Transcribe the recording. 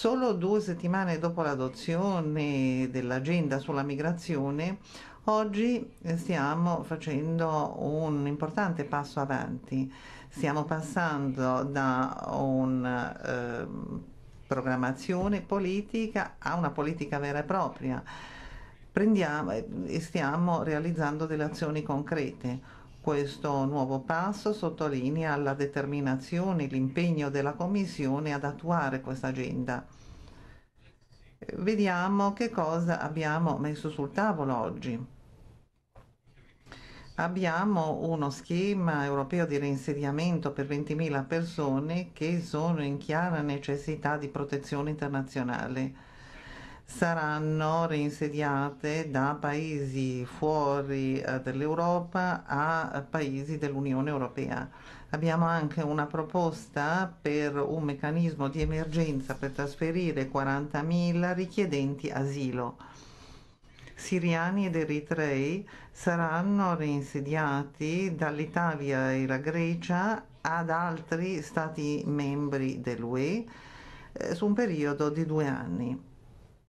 Solo due settimane dopo l'adozione dell'agenda sulla migrazione, oggi eh, stiamo facendo un importante passo avanti. Stiamo passando da una eh, programmazione politica a una politica vera e propria. Prendiamo eh, e stiamo realizzando delle azioni concrete. Questo nuovo passo sottolinea la determinazione e l'impegno della Commissione ad attuare questa agenda. Vediamo che cosa abbiamo messo sul tavolo oggi. Abbiamo uno schema europeo di reinsediamento per 20.000 persone che sono in chiara necessità di protezione internazionale saranno reinsediate da paesi fuori eh, dall'Europa a paesi dell'Unione Europea. Abbiamo anche una proposta per un meccanismo di emergenza per trasferire 40.000 richiedenti asilo. Siriani ed eritrei saranno reinsediati dall'Italia e la Grecia ad altri stati membri dell'UE eh, su un periodo di due anni.